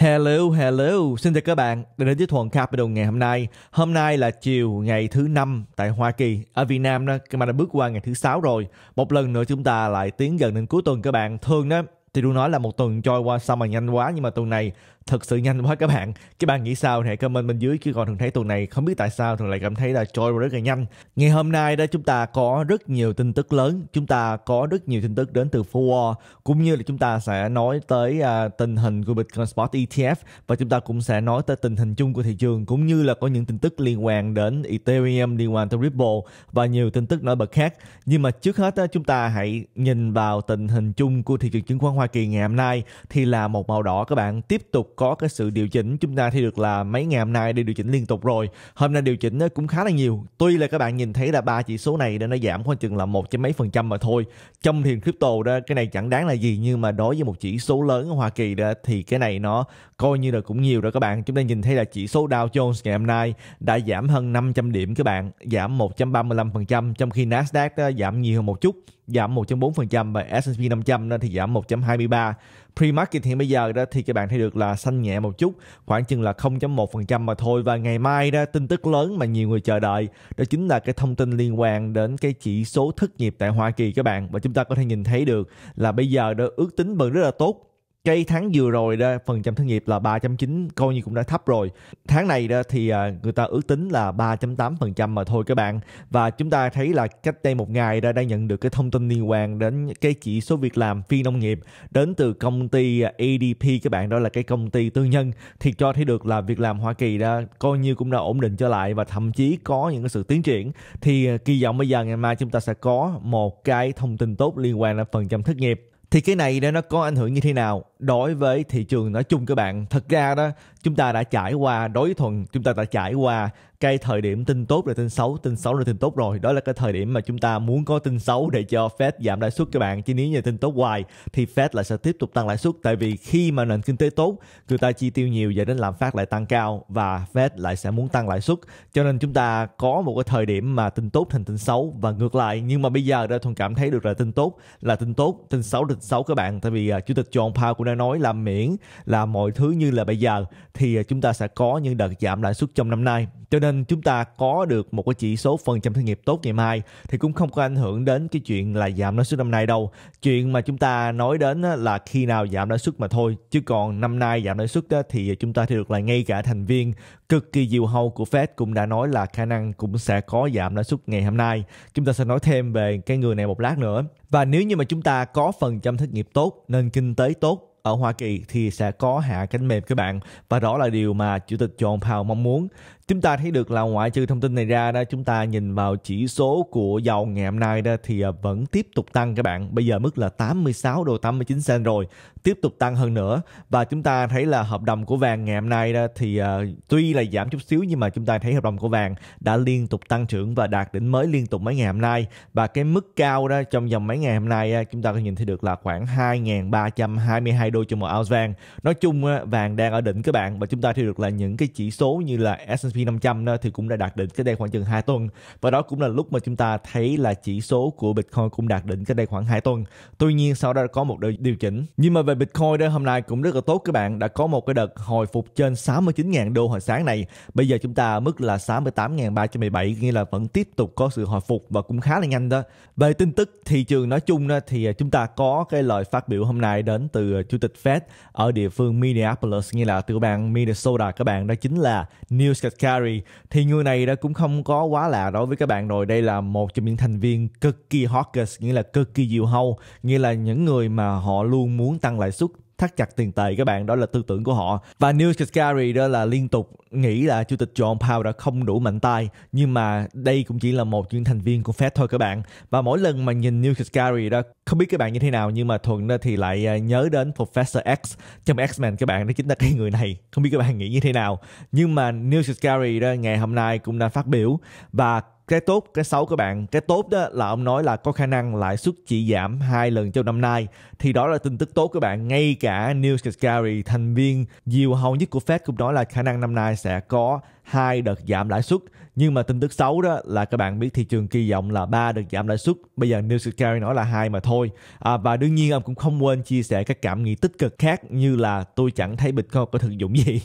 Hello, hello, xin chào các bạn đã đến với Thuần Capital ngày hôm nay. Hôm nay là chiều ngày thứ năm tại Hoa Kỳ. Ở Việt Nam đó, các bạn đã bước qua ngày thứ sáu rồi. Một lần nữa chúng ta lại tiến gần đến cuối tuần các bạn. Thường đó, thì tôi nói là một tuần trôi qua sao mà nhanh quá nhưng mà tuần này thật sự nhanh quá các bạn các bạn nghĩ sao thì hãy comment bên dưới chứ còn thường thấy tuần này không biết tại sao thường lại cảm thấy là trôi rất là nhanh ngày hôm nay đó chúng ta có rất nhiều tin tức lớn chúng ta có rất nhiều tin tức đến từ Forward cũng như là chúng ta sẽ nói tới uh, tình hình của Bitcoin Spot ETF và chúng ta cũng sẽ nói tới tình hình chung của thị trường cũng như là có những tin tức liên quan đến Ethereum liên quan tới Ripple và nhiều tin tức nổi bật khác nhưng mà trước hết đó, chúng ta hãy nhìn vào tình hình chung của thị trường chứng khoán Hoa Kỳ ngày hôm nay thì là một màu đỏ các bạn tiếp tục có cái sự điều chỉnh chúng ta thì được là mấy ngày hôm nay đi điều chỉnh liên tục rồi hôm nay điều chỉnh nó cũng khá là nhiều tuy là các bạn nhìn thấy là ba chỉ số này đã nó giảm khoảng chừng là một chấm mấy phần trăm mà thôi trong thiền crypto đó cái này chẳng đáng là gì nhưng mà đối với một chỉ số lớn ở Hoa Kỳ đó thì cái này nó coi như là cũng nhiều rồi các bạn chúng ta nhìn thấy là chỉ số Dow Jones ngày hôm nay đã giảm hơn 500 điểm các bạn giảm 1.35% trong khi Nasdaq giảm nhiều hơn một chút giảm 1.4% và S&P 500 thì giảm 1.23 Pre-market bây giờ đó thì các bạn thấy được là xanh nhẹ một chút, khoảng chừng là 0.1% mà thôi và ngày mai đó tin tức lớn mà nhiều người chờ đợi đó chính là cái thông tin liên quan đến cái chỉ số thất nghiệp tại Hoa Kỳ các bạn và chúng ta có thể nhìn thấy được là bây giờ đó ước tính vẫn rất là tốt cái tháng vừa rồi đó phần trăm thất nghiệp là 3.9 coi như cũng đã thấp rồi tháng này đó thì à, người ta ước tính là 3.8% mà thôi các bạn và chúng ta thấy là cách đây một ngày đã đang nhận được cái thông tin liên quan đến cái chỉ số việc làm phi nông nghiệp đến từ công ty ADP các bạn đó là cái công ty tư nhân thì cho thấy được là việc làm Hoa Kỳ đã coi như cũng đã ổn định trở lại và thậm chí có những cái sự tiến triển thì à, kỳ vọng bây giờ ngày mai chúng ta sẽ có một cái thông tin tốt liên quan đến phần trăm thất nghiệp thì cái này đó nó có ảnh hưởng như thế nào đối với thị trường nói chung các bạn thật ra đó chúng ta đã trải qua đối thuận chúng ta đã trải qua cái thời điểm tin tốt rồi tin xấu tin xấu rồi tin tốt rồi đó là cái thời điểm mà chúng ta muốn có tin xấu để cho Fed giảm lãi suất các bạn chứ nếu như tin tốt hoài thì Fed lại sẽ tiếp tục tăng lãi suất tại vì khi mà nền kinh tế tốt người ta chi tiêu nhiều dẫn đến lạm phát lại tăng cao và Fed lại sẽ muốn tăng lãi suất cho nên chúng ta có một cái thời điểm mà tin tốt thành tin xấu và ngược lại nhưng mà bây giờ đã thuần cảm thấy được là tin tốt là tin tốt tin xấu tin xấu các bạn tại vì uh, chủ tịch John Powell cũng đã nói là miễn là mọi thứ như là bây giờ thì uh, chúng ta sẽ có những đợt giảm lãi suất trong năm nay cho nên nên chúng ta có được một cái chỉ số phần trăm thất nghiệp tốt ngày mai thì cũng không có ảnh hưởng đến cái chuyện là giảm lãi suất năm nay đâu chuyện mà chúng ta nói đến là khi nào giảm lãi suất mà thôi chứ còn năm nay giảm lãi suất thì chúng ta thì được là ngay cả thành viên cực kỳ diều hâu của Fed cũng đã nói là khả năng cũng sẽ có giảm lãi suất ngày hôm nay chúng ta sẽ nói thêm về cái người này một lát nữa và nếu như mà chúng ta có phần trăm thất nghiệp tốt nên kinh tế tốt ở Hoa Kỳ thì sẽ có hạ cánh mềm các bạn và đó là điều mà Chủ tịch John Powell mong muốn chúng ta thấy được là ngoại trừ thông tin này ra đó chúng ta nhìn vào chỉ số của dầu ngày hôm nay đó thì à, vẫn tiếp tục tăng các bạn bây giờ mức là 86 đô 89 sen rồi tiếp tục tăng hơn nữa và chúng ta thấy là hợp đồng của vàng ngày hôm nay đó thì à, tuy là giảm chút xíu nhưng mà chúng ta thấy hợp đồng của vàng đã liên tục tăng trưởng và đạt đỉnh mới liên tục mấy ngày hôm nay và cái mức cao đó trong vòng mấy ngày hôm nay chúng ta có nhìn thấy được là khoảng 2.322 đô cho một ounce vàng nói chung vàng đang ở đỉnh các bạn và chúng ta thấy được là những cái chỉ số như là S&P 500 đó, thì cũng đã đạt đỉnh cái đây khoảng chừng 2 tuần và đó cũng là lúc mà chúng ta thấy là chỉ số của Bitcoin cũng đạt đỉnh cái đây khoảng 2 tuần tuy nhiên sau đó có một đợt điều chỉnh nhưng mà về Bitcoin đó hôm nay cũng rất là tốt các bạn đã có một cái đợt hồi phục trên 69.000 đô hồi sáng này bây giờ chúng ta mức là 68.317 nghĩa là vẫn tiếp tục có sự hồi phục và cũng khá là nhanh đó về tin tức thị trường nói chung đó, thì à, chúng ta có cái lời phát biểu hôm nay đến từ à, chủ tịch Fed ở địa phương Minneapolis nghĩa là tiểu bang Minnesota các bạn đó chính là Neil Katka Carey thì người này đã cũng không có quá lạ đối với các bạn rồi đây là một trong những thành viên cực kỳ hawkish nghĩa là cực kỳ diều hâu nghĩa là những người mà họ luôn muốn tăng lãi suất thắt chặt tiền tệ các bạn đó là tư tưởng của họ và Neil Kashkari đó là liên tục nghĩ là chủ tịch John Powell đã không đủ mạnh tay nhưng mà đây cũng chỉ là một những thành viên của Fed thôi các bạn và mỗi lần mà nhìn Neil Kashkari đó không biết các bạn như thế nào nhưng mà thuận đó thì lại ờ, nhớ đến Professor X trong X-Men các bạn đó chính là cái người này không biết các bạn nghĩ như thế nào nhưng mà Neil Kashkari đó ngày hôm nay cũng đã phát biểu và cái tốt cái xấu các bạn cái tốt đó là ông nói là có khả năng lãi suất chỉ giảm hai lần trong năm nay thì đó là tin tức tốt các bạn ngay cả Neil Kashkari thành viên nhiều hầu nhất của Fed cũng nói là khả năng năm nay sẽ có hai đợt giảm lãi suất nhưng mà tin tức xấu đó là các bạn biết thị trường kỳ vọng là ba đợt giảm lãi suất bây giờ Neil Kashkari nói là hai mà thôi à, và đương nhiên ông cũng không quên chia sẻ các cảm nghĩ tích cực khác như là tôi chẳng thấy Bitcoin có thực dụng gì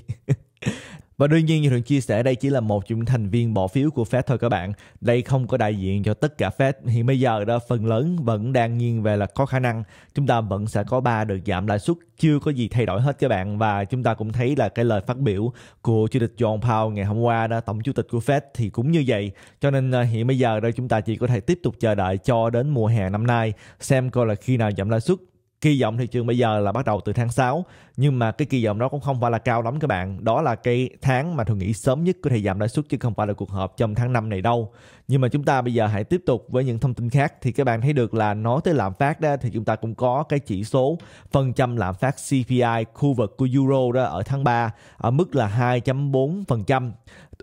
Và đương nhiên như thường chia sẻ đây chỉ là một trong những thành viên bỏ phiếu của Fed thôi các bạn. Đây không có đại diện cho tất cả Fed. Hiện bây giờ đó phần lớn vẫn đang nghiêng về là có khả năng chúng ta vẫn sẽ có ba đợt giảm lãi suất chưa có gì thay đổi hết các bạn và chúng ta cũng thấy là cái lời phát biểu của chủ tịch John Powell ngày hôm qua đó tổng chủ tịch của Fed thì cũng như vậy cho nên à, hiện bây giờ đây chúng ta chỉ có thể tiếp tục chờ đợi cho đến mùa hè năm nay xem coi là khi nào giảm lãi suất kỳ vọng thị trường bây giờ là bắt đầu từ tháng 6 nhưng mà cái kỳ vọng đó cũng không phải là cao lắm các bạn đó là cái tháng mà tôi nghĩ sớm nhất có thể giảm lãi suất chứ không phải là cuộc họp trong tháng 5 này đâu nhưng mà chúng ta bây giờ hãy tiếp tục với những thông tin khác thì các bạn thấy được là nói tới lạm phát đó thì chúng ta cũng có cái chỉ số phần trăm lạm phát CPI khu vực của Euro đó ở tháng 3 ở mức là 2.4%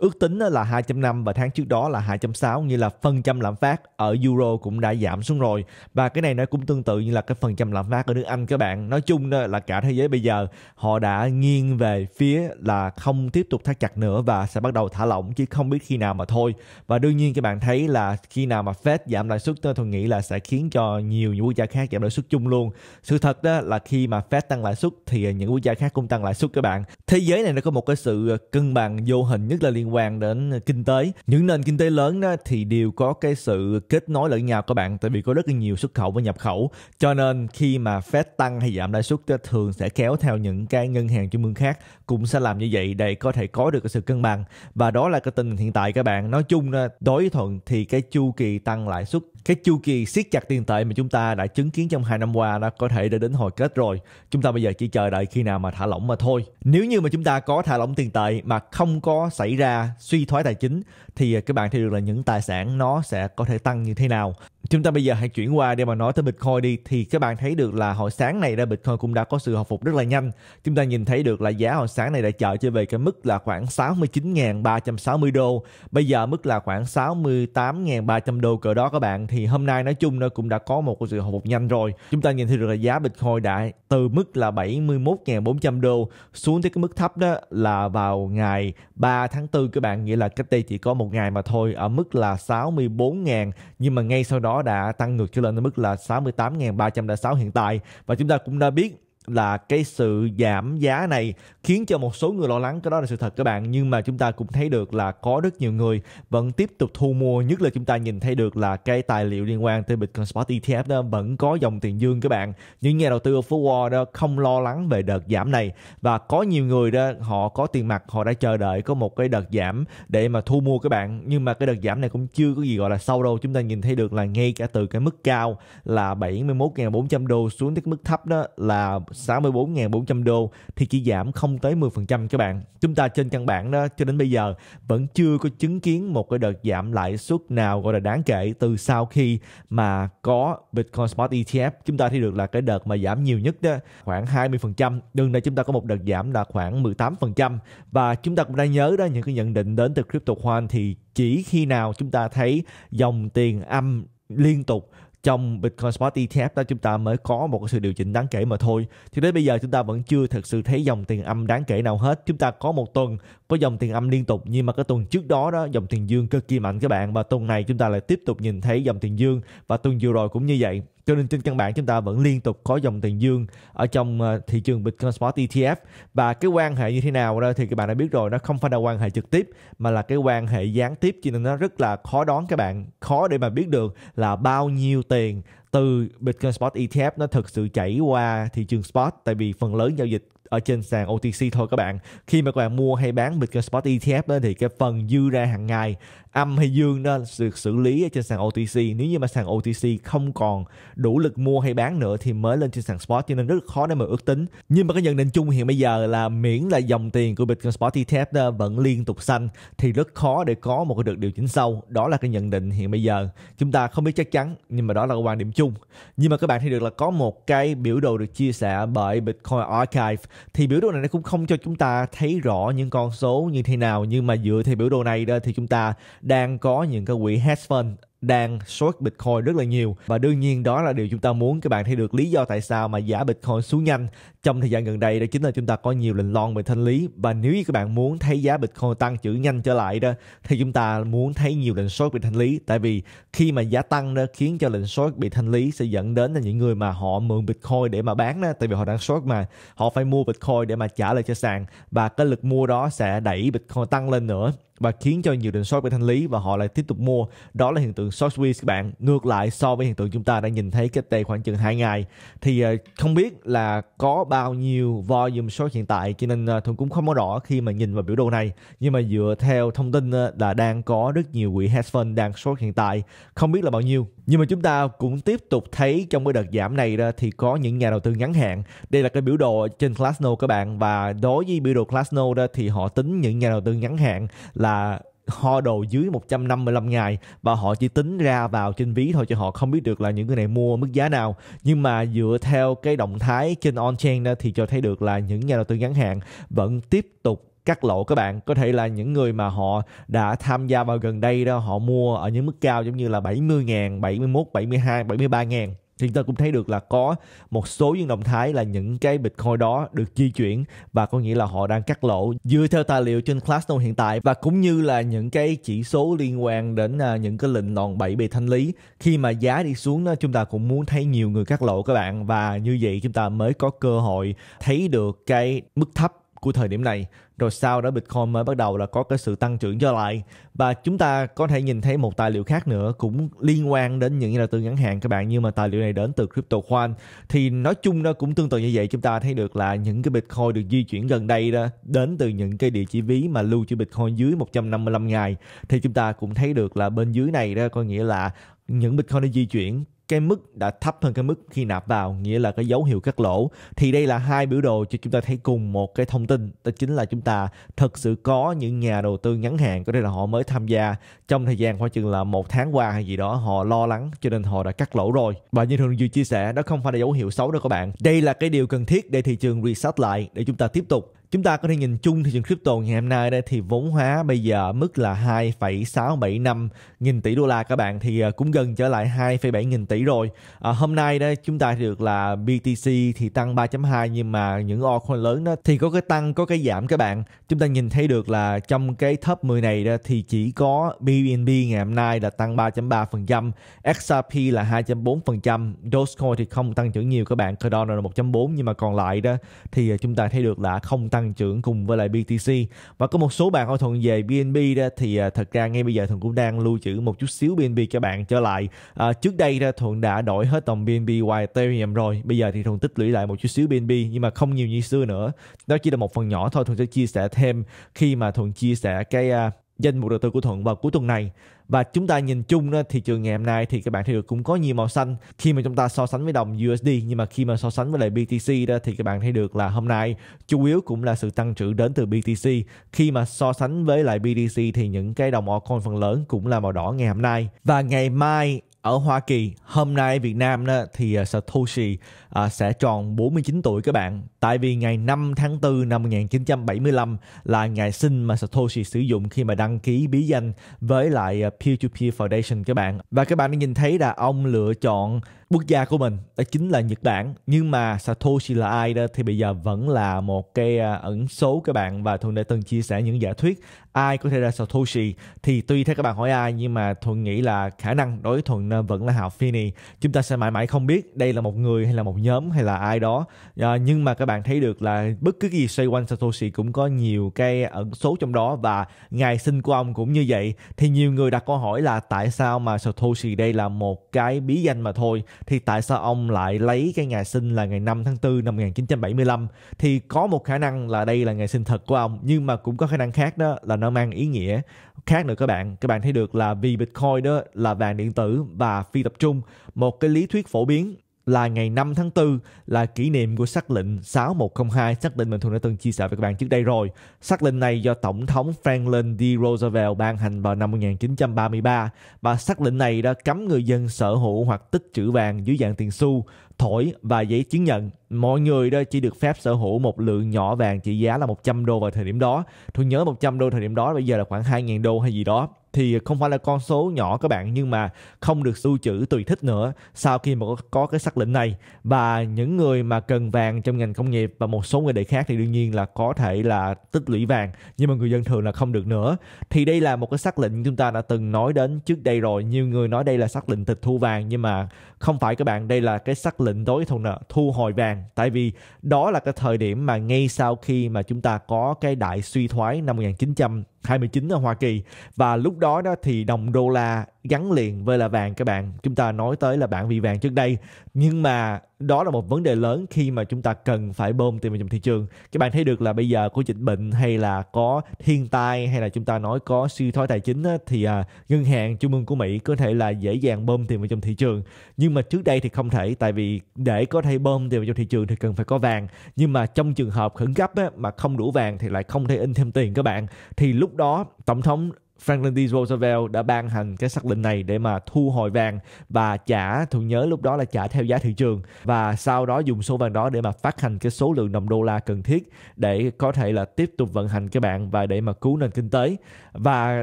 Ước tính là 2.5 và tháng trước đó là 2.6 như là phần trăm lạm phát ở euro cũng đã giảm xuống rồi và cái này nó cũng tương tự như là cái phần trăm lạm phát ở nước Anh các bạn. Nói chung là cả thế giới bây giờ họ đã nghiêng về phía là không tiếp tục thắt chặt nữa và sẽ bắt đầu thả lỏng chứ không biết khi nào mà thôi. Và đương nhiên các bạn thấy là khi nào mà Fed giảm lãi suất tôi nghĩ là sẽ khiến cho nhiều những quốc gia khác giảm lãi suất chung luôn. Sự thật đó là khi mà Fed tăng lãi suất thì những quốc gia khác cũng tăng lãi suất các bạn. Thế giới này nó có một cái sự cân bằng vô hình nhất là liên quan đến kinh tế những nền kinh tế lớn đó thì đều có cái sự kết nối lẫn nhau các bạn tại vì có rất là nhiều xuất khẩu và nhập khẩu cho nên khi mà Fed tăng hay giảm lãi suất thường sẽ kéo theo những cái ngân hàng trung ương khác cũng sẽ làm như vậy để có thể có được cái sự cân bằng và đó là cái tình hiện tại các bạn nói chung là đối thuận thì cái chu kỳ tăng lãi suất cái chu kỳ siết chặt tiền tệ mà chúng ta đã chứng kiến trong hai năm qua đã có thể đã đến hồi kết rồi chúng ta bây giờ chỉ chờ đợi khi nào mà thả lỏng mà thôi nếu như mà chúng ta có thả lỏng tiền tệ mà không có xảy ra suy thoái tài chính thì ờ, các bạn thấy được là những tài sản nó sẽ có thể tăng như thế nào chúng ta bây giờ hãy chuyển qua để mà nói tới Bitcoin đi thì các bạn thấy được là hồi sáng này ra Bitcoin cũng đã có sự hồi phục rất là nhanh chúng ta nhìn thấy được là giá hồi sáng này đã chợ trở về cái mức là khoảng 69.360 đô bây giờ mức là khoảng 68.300 đô cỡ đó các bạn thì hôm nay nói chung nó cũng đã có một sự hồi phục nhanh rồi chúng ta nhìn thấy được là giá Bitcoin đã từ mức là 71.400 đô xuống tới cái mức thấp đó là vào ngày 3 tháng 4 các bạn nghĩa là cách đây chỉ có một một ngày mà thôi ở mức là 64.000 nhưng mà ngay sau đó đã tăng ngược trở lên ở mức là 68.306 hiện tại và chúng ta cũng đã biết là cái sự giảm giá này khiến cho một số người lo lắng cái đó là sự thật các bạn nhưng mà chúng ta cũng thấy được là có rất nhiều người vẫn tiếp tục thu mua nhất là chúng ta nhìn thấy được là cái tài liệu liên quan tới Bitcoin Spot ETF đó vẫn có dòng tiền dương các bạn những nhà đầu tư ở phố Wall đó không lo lắng về đợt giảm này và có nhiều người đó họ có tiền mặt họ đã chờ đợi có một cái đợt giảm để mà thu mua các bạn nhưng mà cái đợt giảm này cũng chưa có gì gọi là sâu đâu chúng ta nhìn thấy được là ngay cả từ cái mức cao là 71.400 đô xuống tới cái mức thấp đó là 64.400 đô thì chỉ giảm không tới 10% các bạn. Chúng ta trên căn bản đó cho đến bây giờ vẫn chưa có chứng kiến một cái đợt giảm lãi suất nào gọi là đáng kể từ sau khi mà có Bitcoin Spot ETF. Chúng ta thấy được là cái đợt mà giảm nhiều nhất đó khoảng 20%. Đừng đây chúng ta có một đợt giảm là khoảng 18% và chúng ta cũng đã nhớ đó những cái nhận định đến từ Crypto One thì chỉ khi nào chúng ta thấy dòng tiền âm liên tục trong Bitcoin Spot ETF đó chúng ta mới có một sự điều chỉnh đáng kể mà thôi. Thì đến bây giờ chúng ta vẫn chưa thực sự thấy dòng tiền âm đáng kể nào hết. Chúng ta có một tuần có dòng tiền âm liên tục nhưng mà cái tuần trước đó đó dòng tiền dương cực kỳ mạnh các bạn và tuần này chúng ta lại tiếp tục nhìn thấy dòng tiền dương và tuần vừa rồi cũng như vậy cho nên trên căn bản chúng ta vẫn liên tục có dòng tiền dương ở trong ờ, thị trường Bitcoin Spot ETF và cái quan hệ như thế nào đó thì các bạn đã biết rồi nó không phải là quan hệ trực tiếp mà là cái quan hệ gián tiếp cho nên nó rất là khó đoán các bạn khó để mà biết được là bao nhiêu tiền từ Bitcoin Spot ETF nó thực sự chảy qua thị trường Spot tại vì phần lớn giao dịch ở trên sàn OTC thôi các bạn khi mà các bạn mua hay bán Bitcoin Spot ETF đó thì cái phần dư ra hàng ngày âm hay dương đó được xử lý ở trên sàn OTC nếu như mà sàn OTC không còn đủ lực mua hay bán nữa thì mới lên trên sàn Spot cho nên rất khó để mà ước tính nhưng mà cái nhận định chung hiện bây giờ là miễn là dòng tiền của Bitcoin Spot ETF đó vẫn liên tục xanh thì rất khó để có một cái được điều chỉnh sâu đó là cái nhận định hiện bây giờ chúng ta không biết chắc chắn nhưng mà đó là quan điểm chung nhưng mà các bạn thấy được là có một cái biểu đồ được chia sẻ bởi Bitcoin Archive thì biểu đồ này nó cũng không cho chúng ta thấy rõ những con số như thế nào nhưng mà dựa theo biểu đồ này đó thì chúng ta đang có những cái quỹ hedge fund đang short Bitcoin rất là nhiều và đương nhiên đó là điều chúng ta muốn các bạn thấy được lý do tại sao mà giá Bitcoin xuống nhanh trong thời gian gần đây đó chính là chúng ta có nhiều lệnh lon về thanh lý và nếu như các bạn muốn thấy giá Bitcoin tăng chữ nhanh trở lại đó thì chúng ta muốn thấy nhiều lệnh short bị thanh lý tại vì khi mà giá tăng đó khiến cho lệnh short bị thanh lý sẽ dẫn đến là những người mà họ mượn Bitcoin để mà bán đó tại vì họ đang short mà họ phải mua Bitcoin để mà trả lại cho sàn và cái lực mua đó sẽ đẩy Bitcoin tăng lên nữa và khiến cho nhiều định short bị thanh lý và họ lại tiếp tục mua. Đó là hiện tượng short squeeze các bạn. Ngược lại so với hiện tượng chúng ta đã nhìn thấy cách đây khoảng chừng 2 ngày thì ờ, không biết là có bao nhiêu volume short hiện tại cho nên ờ, Thuận cũng không có rõ khi mà nhìn vào biểu đồ này nhưng mà dựa theo thông tin ờ, là đang có rất nhiều quỹ hedge fund đang short hiện tại không biết là bao nhiêu nhưng mà chúng ta cũng tiếp tục thấy trong cái đợt giảm này đó thì có những nhà đầu tư ngắn hạn đây là cái biểu đồ trên Glassnode các bạn và đối với biểu đồ Glassnode đó thì họ tính những nhà đầu tư ngắn hạn là là ho đồ dưới 155 ngày và họ chỉ tính ra vào trên ví thôi chứ họ không biết được là những người này mua mức giá nào nhưng mà dựa theo cái động thái trên on chain thì cho thấy được là những nhà đầu tư ngắn hạn vẫn tiếp tục cắt lỗ các bạn có thể là những người mà họ đã tham gia vào gần đây đó họ mua ở những mức cao giống như là 70 ngàn 71 72 73 ngàn thì chúng ta cũng thấy được là có một số những động thái là những cái Bitcoin đó được di chuyển và có nghĩa là họ đang cắt lỗ dựa theo tài liệu trên Glassnode hiện tại và cũng như là những cái chỉ số liên quan đến à, những cái lệnh đòn bẫy bị thanh lý khi mà giá đi xuống đó, chúng ta cũng muốn thấy nhiều người cắt lỗ các bạn và như vậy chúng ta mới có cơ hội thấy được cái mức thấp của thời điểm này rồi sau đó Bitcoin mới bắt đầu là có cái sự tăng trưởng trở lại và chúng ta có thể nhìn thấy một tài liệu khác nữa cũng liên quan đến những đầu tư ngắn hạn các bạn nhưng mà tài liệu này đến từ crypto khoan thì nói chung nó cũng tương tự như vậy chúng ta thấy được là những cái Bitcoin được di chuyển gần đây đó đến từ những cái địa chỉ ví mà lưu trữ Bitcoin dưới 155 ngày thì chúng ta cũng thấy được là bên dưới này đó có nghĩa là những Bitcoin nó di chuyển cái mức đã thấp hơn cái mức khi nạp vào nghĩa là cái dấu hiệu cắt lỗ thì đây là hai biểu đồ cho chúng ta thấy cùng một cái thông tin đó chính là chúng ta thật sự có những nhà đầu tư ngắn hạn có thể là họ mới tham gia trong thời gian khoảng chừng là một tháng qua hay gì đó họ lo lắng cho nên họ đã cắt lỗ rồi và như thường duy chia sẻ đó không phải là dấu hiệu xấu đâu các bạn đây là cái điều cần thiết để thị trường reset lại để chúng ta tiếp tục Chúng ta có thể nhìn chung thị trường crypto ngày hôm nay đây thì vốn hóa bây giờ mức là 2,675 nghìn tỷ đô la các bạn thì ờ, cũng gần trở lại 2,7 nghìn tỷ rồi. À, hôm nay đây chúng ta được là BTC thì tăng 3.2 nhưng mà những altcoin lớn đó thì có cái tăng có cái giảm các bạn. Chúng ta nhìn thấy được là trong cái top 10 này đó thì chỉ có BNB ngày hôm nay là tăng 3.3%, XRP là 2.4%, Dogecoin thì không tăng trưởng nhiều các bạn, Cardano là 1.4 nhưng mà còn lại đó thì ờ, chúng ta thấy được là không tăng tăng trưởng cùng với lại BTC và có một số bạn hỏi thuận về BNB đó thì à, thật ra ngay bây giờ thuận cũng đang lưu trữ một chút xíu BNB cho bạn trở lại à, trước đây ra thuận đã đổi hết dòng BNB qua Ethereum rồi bây giờ thì thuận tích lũy lại một chút xíu BNB nhưng mà không nhiều như xưa nữa đó chỉ là một phần nhỏ thôi thuận sẽ chia sẻ thêm khi mà thuận chia sẻ cái uh, danh mục đầu tư của thuận vào cuối tuần này và chúng ta nhìn chung đó, thị trường ngày hôm nay thì các bạn thấy được cũng có nhiều màu xanh khi mà chúng ta so sánh với đồng USD nhưng mà khi mà so sánh với lại BTC đó thì các bạn thấy được là hôm nay chủ yếu cũng là sự tăng trưởng đến từ BTC khi mà so sánh với lại BTC thì những cái đồng altcoin phần lớn cũng là màu đỏ ngày hôm nay và ngày mai ở Hoa Kỳ hôm nay Việt Nam đó, thì à, Satoshi uh, sẽ tròn 49 tuổi các bạn tại vì ngày 5 tháng 4 năm 1975 là ngày sinh mà Satoshi sử dụng khi mà đăng ký bí danh với lại uh, Peer to Peer Foundation các bạn và các bạn đã nhìn thấy là ông lựa chọn quốc gia của mình đó chính là Nhật Bản nhưng mà Satoshi là ai đó thì bây giờ vẫn là một cái à, ẩn số các bạn và Thuận đã từng chia sẻ những giả thuyết ai có thể là Satoshi thì tuy thế các bạn hỏi ai nhưng mà Thuận nghĩ là khả năng đối với Thuận vẫn là Hào Fini chúng ta sẽ mãi mãi không biết đây là một người hay là một nhóm hay là ai đó à, nhưng mà các bạn thấy được là bất cứ gì xoay quanh Satoshi cũng có nhiều cái ẩn số trong đó và ngày sinh của ông cũng như vậy thì nhiều người đặt câu hỏi là tại sao mà Satoshi đây là một cái bí danh mà thôi thì tại sao ông lại lấy cái ngày sinh là ngày 5 tháng 4 năm 1975 thì có một khả năng là đây là ngày sinh thật của ông nhưng mà cũng có khả năng khác đó là nó mang ý nghĩa khác nữa các bạn các bạn thấy được là vì Bitcoin đó là vàng điện tử và phi tập trung một cái lý thuyết phổ biến là ngày 5 tháng 4 là kỷ niệm của sắc lệnh 6102, sắc lệnh mình Thuận đã từng chia sẻ với các bạn trước đây rồi. Sắc lệnh này do Tổng thống Franklin D. Roosevelt ban hành vào năm 1933 và sắc lệnh này đã cấm người dân sở hữu hoặc tích trữ vàng dưới dạng tiền xu, thổi và giấy chứng nhận. Mọi người đó chỉ được phép sở hữu một lượng nhỏ vàng trị giá là 100 đô vào thời điểm đó. Tôi nhớ 100 đô thời điểm đó bây giờ là khoảng 2.000 đô hay gì đó thì không phải là con số nhỏ các bạn nhưng mà không được lưu trữ tùy thích nữa sau khi mà có, cái sắc lệnh này và những người mà cần vàng trong ngành công nghiệp và một số người đệ khác thì đương nhiên là có thể là tích lũy vàng nhưng mà người dân thường là không được nữa thì đây là một cái sắc lệnh chúng ta đã từng nói đến trước đây rồi nhiều người nói đây là sắc lệnh tịch thu vàng nhưng mà không phải các bạn đây là cái sắc lệnh đối thu nợ thu hồi vàng tại vì đó là cái thời điểm mà ngay sau khi mà chúng ta có cái đại suy thoái năm 1900 29 ở Hoa Kỳ và lúc đó đó thì đồng đô la gắn liền với là vàng các bạn chúng ta nói tới là bản vị vàng trước đây nhưng mà đó là một vấn đề lớn khi mà chúng ta cần phải bơm tiền vào trong thị trường các bạn thấy được là bây giờ có dịch bệnh hay là có thiên tai hay là chúng ta nói có suy thoái tài chính á, thì à, ngân hàng trung ương của mỹ có thể là dễ dàng bơm tiền vào trong thị trường nhưng mà trước đây thì không thể tại vì để có thể bơm tiền vào trong thị trường thì cần phải có vàng nhưng mà trong trường hợp khẩn cấp á, mà không đủ vàng thì lại không thể in thêm tiền các bạn thì lúc đó tổng thống Franklin D. Roosevelt đã ban hành cái xác lệnh này để mà thu hồi vàng và trả thường nhớ lúc đó là trả theo giá thị trường và sau đó dùng số vàng đó để mà phát hành cái số lượng đồng đô la cần thiết để có thể là tiếp tục vận hành cái bạn và để mà cứu nền kinh tế và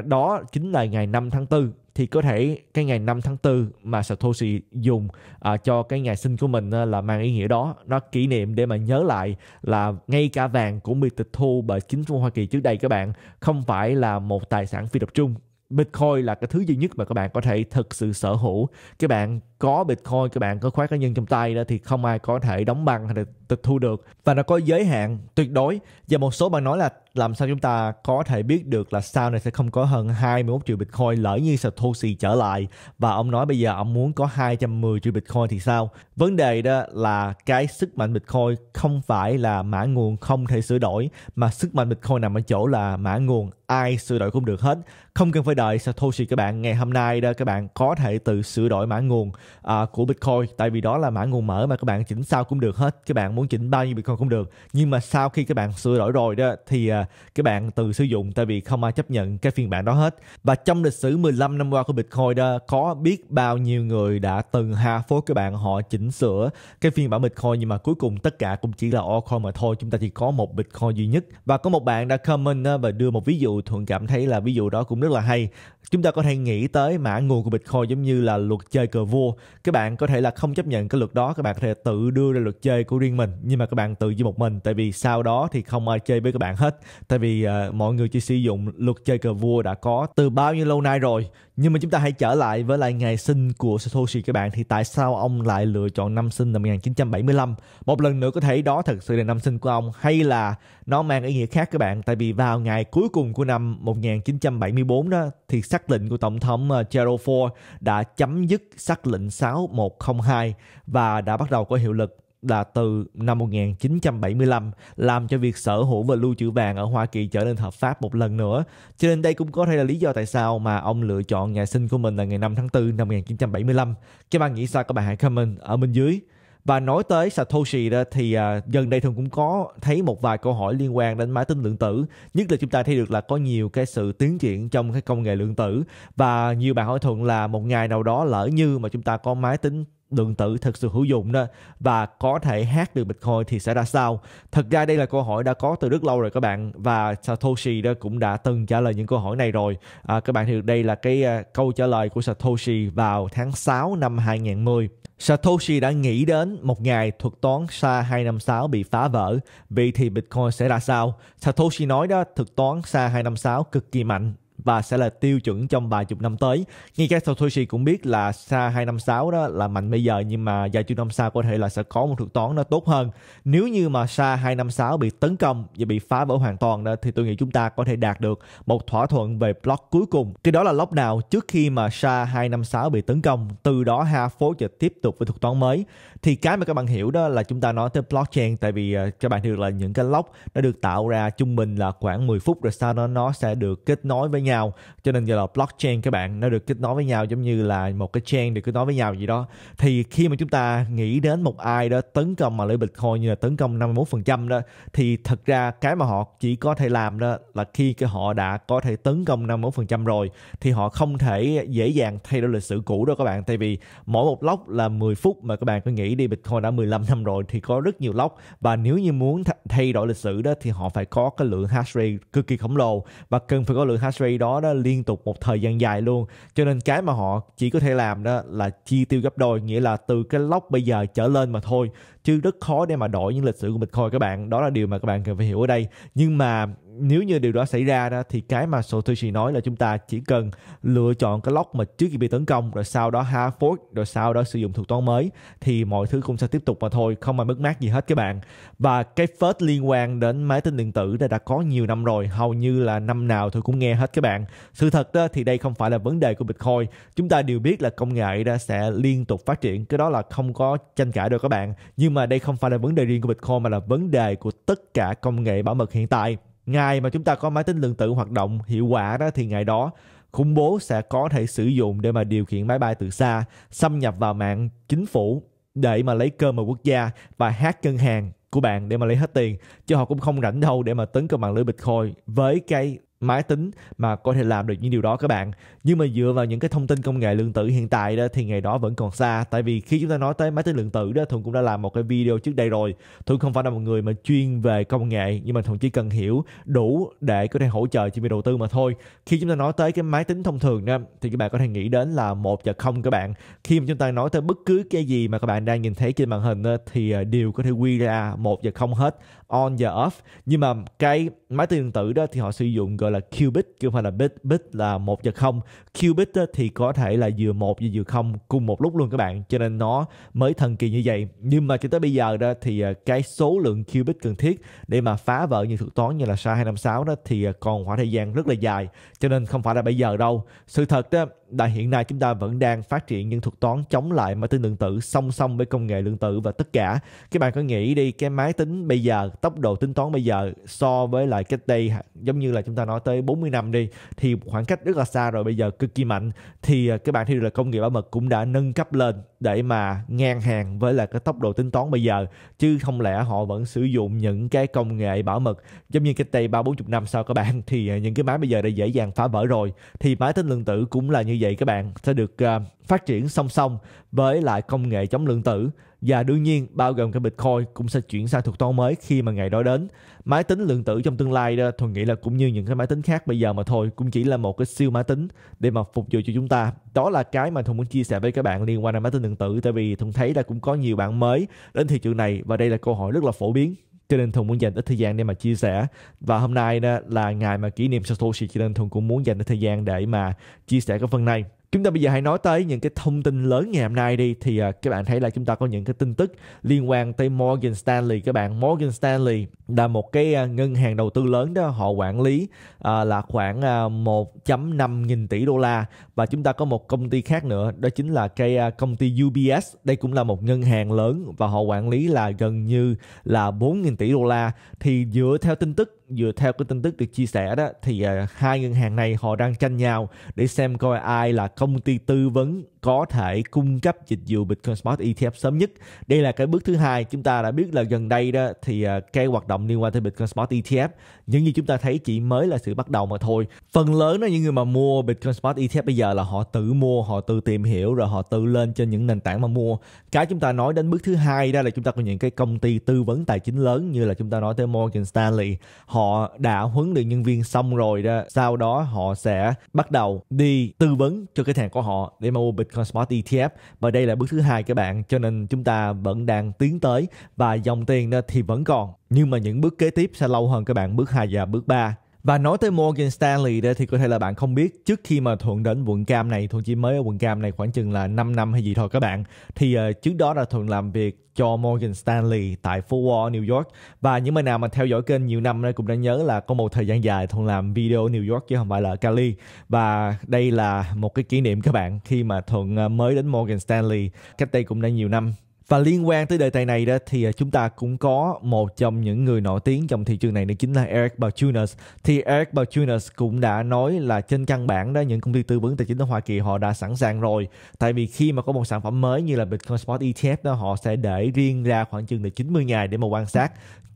đó chính là ngày 5 tháng 4 thì có thể cái ngày 5 tháng 4 mà Satoshi dùng à, cho cái ngày sinh của mình à, là mang ý nghĩa đó nó kỷ niệm để mà nhớ lại là ngay cả vàng cũng bị tịch thu bởi chính phủ Hoa Kỳ trước đây các bạn không phải là một tài sản phi tập trung Bitcoin là cái thứ duy nhất mà các bạn có thể thực sự sở hữu. Các bạn có Bitcoin, các bạn có khóa cá nhân trong tay đó thì không ai có thể đóng băng hay là tịch thu được. Và nó có giới hạn tuyệt đối. Và một số bạn nói là làm sao chúng ta có thể biết được là sau này sẽ không có hơn 21 triệu Bitcoin lỡ như Satoshi trở lại và ông nói bây giờ ông muốn có 210 triệu Bitcoin thì sao? Vấn đề đó là cái sức mạnh Bitcoin không phải là mã nguồn không thể sửa đổi mà sức mạnh Bitcoin nằm ở chỗ là mã nguồn ai sửa đổi cũng được hết không cần phải đợi Satoshi các bạn ngày hôm nay đó các bạn có thể tự sửa đổi mã nguồn à, của Bitcoin tại vì đó là mã nguồn mở mà các bạn chỉnh sao cũng được hết các bạn muốn chỉnh bao nhiêu Bitcoin cũng được nhưng mà sau khi các bạn sửa đổi rồi đó thì à, là cái bạn từ sử dụng tại vì không ai chấp nhận cái phiên bản đó hết và trong lịch sử 15 năm qua của Bitcoin đó có biết bao nhiêu người đã từng ha phối các bạn họ chỉnh sửa cái phiên bản Bitcoin nhưng mà cuối cùng tất cả cũng chỉ là altcoin mà thôi chúng ta chỉ có một Bitcoin duy nhất và có một bạn đã comment và đưa một ví dụ thuận cảm thấy là ví dụ đó cũng rất là hay chúng ta có thể nghĩ tới mã nguồn của Bitcoin giống như là luật chơi cờ vua các bạn có thể là không chấp nhận cái luật đó các bạn có thể tự đưa ra luật chơi của riêng mình nhưng mà các bạn tự duy một mình tại vì sau đó thì không ai chơi với các bạn hết tại vì uh, mọi người chỉ sử dụng luật chơi cờ vua đã có từ bao nhiêu lâu nay rồi nhưng mà chúng ta hãy trở lại với lại ngày sinh của Satoshi các bạn thì tại sao ông lại lựa chọn năm sinh là 1975 một lần nữa có thể đó thật sự là năm sinh của ông hay là nó mang ý nghĩa khác các bạn tại vì vào ngày cuối cùng của năm 1974 đó thì xác lệnh của tổng thống ờ, Gerald Ford đã chấm dứt xác lệnh 6102 và đã bắt đầu có hiệu lực là từ năm 1975 làm cho việc sở hữu và lưu trữ vàng ở Hoa Kỳ trở nên hợp pháp một lần nữa. Cho nên đây cũng có thể là lý do tại sao mà ông lựa chọn ngày sinh của mình là ngày 5 tháng 4 năm 1975. Các bạn nghĩ sao các bạn hãy comment ở bên dưới. Và nói tới Satoshi đó thì à, gần đây thường cũng có thấy một vài câu hỏi liên quan đến máy tính lượng tử. Nhất là chúng ta thấy được là có nhiều cái sự tiến triển trong cái công nghệ lượng tử và nhiều bạn hỏi thuận là một ngày nào đó lỡ như mà chúng ta có máy tính lượng tử thực sự hữu dụng đó và có thể hát được Bitcoin thì sẽ ra sao? Thật ra đây là câu hỏi đã có từ rất lâu rồi các bạn và Satoshi đó cũng đã từng trả lời những câu hỏi này rồi. À, các bạn thì đây là cái à, câu trả lời của Satoshi vào tháng 6 năm 2010. Satoshi đã nghĩ đến một ngày thuật toán sha 256 bị phá vỡ, vậy thì Bitcoin sẽ ra sao? Satoshi nói đó, thuật toán sha 256 cực kỳ mạnh và sẽ là tiêu chuẩn trong vài chục năm tới. Ngay cả Satoshi cũng biết là xa 256 đó là mạnh bây giờ nhưng mà vài chục năm sau có thể là sẽ có một thuật toán nó tốt hơn. Nếu như mà xa 256 bị tấn công và bị phá vỡ hoàn toàn đó thì tôi nghĩ chúng ta có thể đạt được một thỏa thuận về block cuối cùng. Cái đó là lock nào trước khi mà xa 256 bị tấn công, từ đó Ha phố sẽ tiếp tục với thuật toán mới thì cái mà các bạn hiểu đó là chúng ta nói tới blockchain tại vì à, các bạn hiểu là những cái lock nó được tạo ra trung bình là khoảng 10 phút rồi sau đó nó sẽ được kết nối với nhau cho nên giờ là blockchain các bạn nó được kết nối với nhau giống như là một cái chain được kết nối với nhau gì đó thì khi mà chúng ta nghĩ đến một ai đó tấn công mà lưỡi bitcoin như là tấn công 51% đó thì thật ra cái mà họ chỉ có thể làm đó là khi cái họ đã có thể tấn công 51% rồi thì họ không thể dễ dàng thay đổi lịch sử cũ đó các bạn tại vì mỗi một lock là 10 phút mà các bạn có nghĩ Mỹ đi Bitcoin đã 15 năm rồi thì có rất nhiều lock và nếu như muốn thay đổi lịch sử đó thì họ phải có cái lượng hash rate cực kỳ khổng lồ và cần phải có lượng hash rate đó, đó liên tục một thời gian dài luôn. Cho nên cái mà họ chỉ có thể làm đó là chi tiêu gấp đôi, nghĩa là từ cái lock bây giờ trở lên mà thôi chứ rất khó để mà đổi những lịch sử của Bitcoin các bạn. Đó là điều mà các bạn cần phải hiểu ở đây. Nhưng mà nếu như điều đó xảy ra đó thì cái mà Satoshi nói là chúng ta chỉ cần lựa chọn cái lock mà trước khi bị tấn công rồi sau đó half fork rồi sau đó sử dụng thuật toán mới thì mọi thứ cũng sẽ tiếp tục mà thôi không ai mất mát gì hết các bạn và cái first liên quan đến máy tính điện tử đã đã có nhiều năm rồi hầu như là năm nào tôi cũng nghe hết các bạn sự thật đó thì đây không phải là vấn đề của Bitcoin chúng ta đều biết là công nghệ đã sẽ liên tục phát triển cái đó là không có tranh cãi đâu các bạn nhưng mà đây không phải là vấn đề riêng của Bitcoin mà là vấn đề của tất cả công nghệ bảo mật hiện tại ngày mà chúng ta có máy tính lượng tử hoạt động hiệu quả đó thì ngày đó khủng bố sẽ có thể sử dụng để mà điều khiển máy bay từ xa xâm nhập vào mạng chính phủ để mà lấy cơ mà quốc gia và hack ngân hàng của bạn để mà lấy hết tiền chứ họ cũng không rảnh đâu để mà tấn công mạng lưới bitcoin với cái máy tính mà có thể làm được những điều đó các bạn nhưng mà dựa vào những cái thông tin công nghệ lượng tử hiện tại đó thì ngày đó vẫn còn xa tại vì khi chúng ta nói tới máy tính lượng tử đó thuận cũng đã làm một cái video trước đây rồi thuận không phải là một người mà chuyên về công nghệ nhưng mà thuận chỉ cần hiểu đủ để có thể hỗ trợ cho việc đầu tư mà thôi khi chúng ta nói tới cái máy tính thông thường đó, thì các bạn có thể nghĩ đến là một và không các bạn khi mà chúng ta nói tới bất cứ cái gì mà các bạn đang nhìn thấy trên màn hình đó, thì à, đều có thể quy ra một và không hết on và off nhưng mà cái máy tính điện tử đó thì họ sử dụng gọi là qubit chứ không phải là bit bit là một và không qubit đó thì có thể là vừa một và vừa không cùng một lúc luôn các bạn cho nên nó mới thần kỳ như vậy nhưng mà cho tới bây giờ đó thì à, cái số lượng qubit cần thiết để mà phá vỡ những thuật toán như là sa 256 đó thì à, còn khoảng thời gian rất là dài cho nên không phải là bây giờ đâu sự thật đó là hiện nay chúng ta vẫn đang phát triển những thuật toán chống lại máy tính lượng tử song song với công nghệ lượng tử và tất cả các bạn có nghĩ đi cái máy tính bây giờ tốc độ tính toán bây giờ so với lại cách đây giống như là chúng ta nói tới 40 năm đi thì khoảng cách rất là xa rồi bây giờ cực kỳ mạnh thì à, các bạn thấy được là công nghệ bảo mật cũng đã nâng cấp lên để mà ngang hàng với là cái tốc độ tính toán bây giờ chứ không lẽ họ vẫn sử dụng những cái công nghệ bảo mật giống như cách đây ba bốn chục năm sau các bạn thì à, những cái máy bây giờ đã dễ dàng phá vỡ rồi thì máy tính lượng tử cũng là như vậy các bạn sẽ được uh, phát triển song song với lại công nghệ chống lượng tử và đương nhiên bao gồm cả Bitcoin cũng sẽ chuyển sang thuật toán mới khi mà ngày đó đến. Máy tính lượng tử trong tương lai đó, Thuần nghĩ là cũng như những cái máy tính khác bây giờ mà thôi, cũng chỉ là một cái siêu máy tính để mà phục vụ cho chúng ta. Đó là cái mà Thuần muốn chia sẻ với các bạn liên quan đến máy tính lượng tử tại vì Thuần thấy là cũng có nhiều bạn mới đến thị trường này và đây là câu hỏi rất là phổ biến cho nên Thuận muốn dành ít thời gian để mà chia sẻ và hôm nay đó là ngày mà kỷ niệm Satoshi cho nên Thuận cũng muốn dành ít thời gian để mà chia sẻ cái phần này Chúng ta bây giờ hãy nói tới những cái thông tin lớn ngày hôm nay đi thì uh, các bạn thấy là chúng ta có những cái tin tức liên quan tới Morgan Stanley các bạn. Morgan Stanley là một cái uh, ngân hàng đầu tư lớn đó họ quản lý uh, là khoảng uh, 1.5 nghìn tỷ đô la và chúng ta có một công ty khác nữa đó chính là cái uh, công ty UBS. Đây cũng là một ngân hàng lớn và họ quản lý là gần như là 4 nghìn tỷ đô la thì dựa theo tin tức vừa theo cái tin tức được chia sẻ đó thì uh, hai ngân hàng này họ đang tranh nhau để xem coi ai là công ty tư vấn có thể cung cấp dịch vụ Bitcoin Spot ETF sớm nhất. Đây là cái bước thứ hai. Chúng ta đã biết là gần đây đó thì à, cái hoạt động liên quan tới Bitcoin Spot ETF những gì chúng ta thấy chỉ mới là sự bắt đầu mà thôi. Phần lớn là những người mà mua Bitcoin Spot ETF bây giờ là họ tự mua, họ tự tìm hiểu rồi họ tự lên trên những nền tảng mà mua. Cái chúng ta nói đến bước thứ hai đó là chúng ta có những cái công ty tư vấn tài chính lớn như là chúng ta nói tới Morgan Stanley. Họ đã huấn luyện nhân viên xong rồi đó, sau đó họ sẽ bắt đầu đi tư vấn cho cái thằng của họ để mà mua Bitcoin Bitcoin Spot ETF và đây là bước thứ hai các bạn cho nên chúng ta vẫn đang tiến tới và dòng tiền thì vẫn còn nhưng mà những bước kế tiếp sẽ lâu hơn các bạn bước 2 và bước 3 và nói tới Morgan Stanley đây thì có thể là bạn không biết trước khi mà Thuận đến quận Cam này, Thuận chỉ mới ở quận Cam này khoảng chừng là 5 năm hay gì thôi các bạn. Thì uh, trước đó là Thuận làm việc cho Morgan Stanley tại Fort Worth, New York. Và những bạn nào mà theo dõi kênh nhiều năm đây cũng đã nhớ là có một thời gian dài Thuận làm video New York chứ không phải là Cali. Và đây là một cái kỷ niệm các bạn khi mà Thuận ờ, mới đến Morgan Stanley cách đây cũng đã nhiều năm và liên quan tới đề tài này đó thì à, chúng ta cũng có một trong những người nổi tiếng trong thị trường này đó chính là Eric Bauchunas. Thì Eric Bauchunas cũng đã nói là trên căn bản đó những công ty tư vấn tài chính ở Hoa Kỳ họ đã sẵn sàng rồi. Tại vì khi mà có một sản phẩm mới như là Bitcoin Spot ETF đó họ sẽ để riêng ra khoảng chừng từ 90 ngày để mà quan sát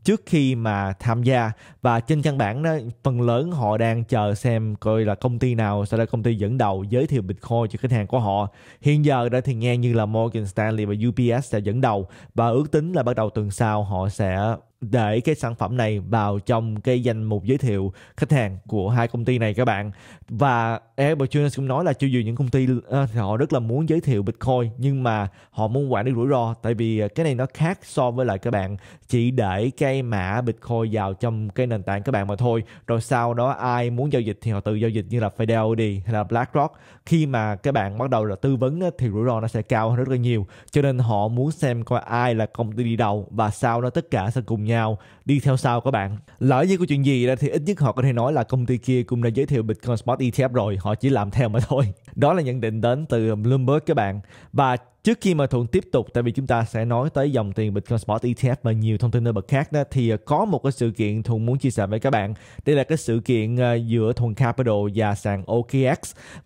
trước khi mà tham gia và trên căn bản đó phần lớn họ đang chờ xem coi là công ty nào sau đó công ty dẫn đầu giới thiệu Bitcoin cho khách hàng của họ. Hiện giờ đã thì nghe như là Morgan Stanley và UPS sẽ dẫn đầu và ước tính là bắt đầu tuần sau họ sẽ để cái sản phẩm này vào trong cái danh mục giới thiệu khách hàng của hai công ty này các bạn và Albert Jones cũng nói là cho dù những công ty uh, họ rất là muốn giới thiệu Bitcoin nhưng mà họ muốn quản lý rủi ro tại vì ờ, cái này nó khác so với lại các bạn chỉ để cái mã Bitcoin vào trong cái nền tảng các bạn mà thôi rồi sau đó ai muốn giao dịch thì họ tự giao dịch như là Fidelity hay là BlackRock khi mà các bạn bắt đầu là tư vấn thì rủi ro nó sẽ cao hơn rất là nhiều cho nên họ muốn xem coi ai là công ty đi đầu và sau đó tất cả sẽ cùng nhau nhau đi theo sau các bạn lỡ như có chuyện gì ra thì ít nhất họ có thể nói là công ty kia cũng đã giới thiệu Bitcoin Spot ETF rồi họ chỉ làm theo mà thôi đó là nhận định đến từ Bloomberg các bạn và Trước khi mà Thuận tiếp tục, tại vì chúng ta sẽ nói tới dòng tiền Bitcoin Spot ETF và nhiều thông tin nổi bậc khác đó, thì ờ, có một cái sự kiện Thuận muốn chia sẻ với các bạn. Đây là cái sự kiện ờ, giữa Thuận Capital và sàn OKX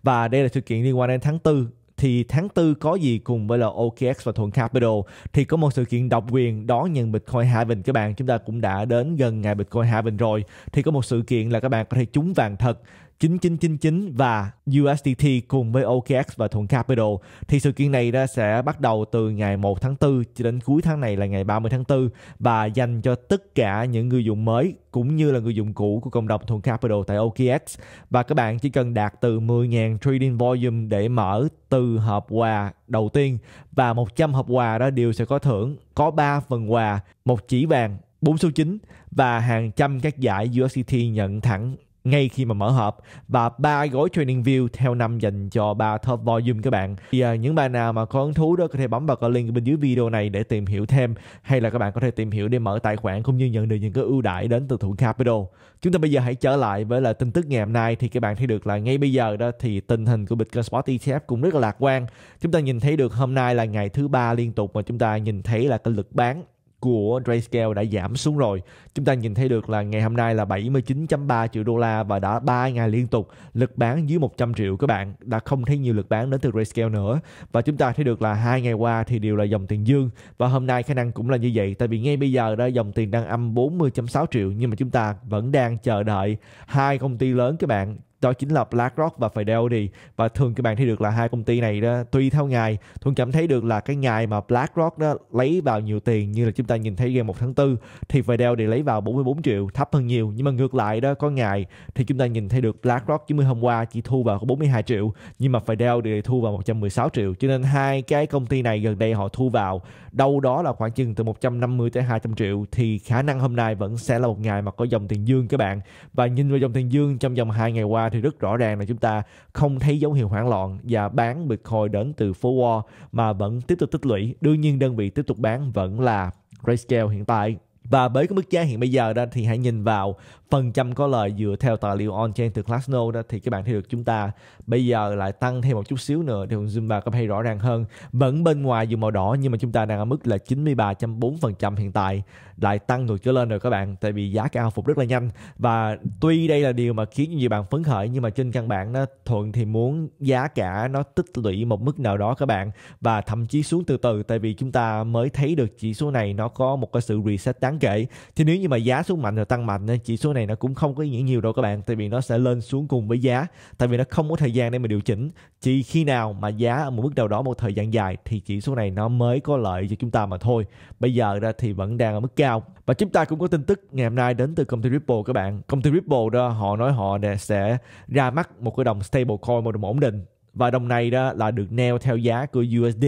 và đây là sự kiện liên quan đến tháng 4 thì tháng 4 có gì cùng với là OKX và Thuận Capital thì có một sự kiện độc quyền đón nhận Bitcoin Haven các bạn chúng ta cũng đã đến gần ngày Bitcoin Haven rồi thì có một sự kiện là các bạn có thể trúng vàng thật 9999 và USDT cùng với OKX và Thuận Capital. Thì sự kiện này đã sẽ bắt đầu từ ngày 1 tháng 4 cho đến cuối tháng này là ngày 30 tháng 4 và dành cho tất cả những người dùng mới cũng như là người dùng cũ của cộng đồng Thuận Capital tại OKX và các bạn chỉ cần đạt từ 10.000 trading volume để mở từ hộp quà đầu tiên và 100 hộp quà đó đều sẽ có thưởng có 3 phần quà một chỉ vàng 4 số 9 và hàng trăm các giải USDT nhận thẳng ngay khi mà mở hộp và ba gói training view theo năm dành cho ba top volume các bạn thì à, những bạn nào mà có hứng thú đó có thể bấm vào cái link bên dưới video này để tìm hiểu thêm hay là các bạn có thể tìm hiểu để mở tài khoản cũng như nhận được những cái ưu đãi đến từ Thuận Capital chúng ta bây giờ hãy trở lại với là tin tức ngày hôm nay thì các bạn thấy được là ngay bây giờ đó thì tình hình của Bitcoin Spot ETF cũng rất là lạc quan chúng ta nhìn thấy được hôm nay là ngày thứ ba liên tục mà chúng ta nhìn thấy là cái lực bán của Grayscale đã giảm xuống rồi. Chúng ta nhìn thấy được là ngày hôm nay là 79.3 triệu đô la và đã 3 ngày liên tục lực bán dưới 100 triệu các bạn. Đã không thấy nhiều lực bán đến từ Grayscale nữa. Và chúng ta thấy được là hai ngày qua thì đều là dòng tiền dương và hôm nay khả năng cũng là như vậy tại vì ngay bây giờ đó dòng tiền đang âm 40.6 triệu nhưng mà chúng ta vẫn đang chờ đợi hai công ty lớn các bạn đó chính là BlackRock và Fidelity và thường các bạn thấy được là hai công ty này đó tùy theo ngày thường cảm thấy được là cái ngày mà BlackRock đó lấy vào nhiều tiền như là chúng ta nhìn thấy ngày 1 tháng 4 thì Fidelity lấy vào 44 triệu thấp hơn nhiều nhưng mà ngược lại đó có ngày thì chúng ta nhìn thấy được BlackRock giống như hôm qua chỉ thu vào có 42 triệu nhưng mà Fidelity thu vào 116 triệu cho nên hai cái công ty này gần đây họ thu vào đâu đó là khoảng chừng từ 150 tới 200 triệu thì khả năng hôm nay vẫn sẽ là một ngày mà có dòng tiền dương các bạn và nhìn vào dòng tiền dương trong vòng hai ngày qua thì rất rõ ràng là chúng ta không thấy dấu hiệu hoảng loạn và bán Bitcoin đến từ phố Wall mà vẫn tiếp tục tích lũy. Đương nhiên đơn vị tiếp tục bán vẫn là Grayscale hiện tại. Và với cái mức giá hiện bây giờ đó thì hãy nhìn vào phần trăm có lời dựa theo tài liệu on-chain từ Glassnode đó thì các bạn thấy được chúng ta bây giờ lại tăng thêm một chút xíu nữa thì zoom vào có thể rõ ràng hơn. Vẫn bên ngoài dù màu đỏ nhưng mà chúng ta đang ở mức là 93.4% hiện tại lại tăng ngược trở lên rồi các bạn tại vì giá cao phục rất là nhanh và tuy đây là điều mà khiến nhiều bạn phấn khởi nhưng mà trên căn bản nó thuận thì muốn giá cả nó tích lũy một mức nào đó các bạn và thậm chí xuống từ từ tại vì chúng ta mới thấy được chỉ số này nó có một cái sự reset đáng kể thì nếu như mà giá xuống mạnh rồi tăng mạnh nên chỉ số này nó cũng không có ý nghĩa nhiều đâu các bạn tại vì nó sẽ lên xuống cùng với giá tại vì nó không có thời gian để mà điều chỉnh chỉ khi nào mà giá ở một mức nào đó một thời gian dài thì chỉ số này nó mới có lợi cho chúng ta mà thôi bây giờ ra thì vẫn đang ở mức cao nhau và chúng ta cũng có tin tức ngày hôm nay đến từ công ty Ripple các bạn công ty Ripple đó họ nói họ sẽ ra mắt một cái đồng stablecoin một đồng ổn định và đồng này đó là được neo theo giá của USD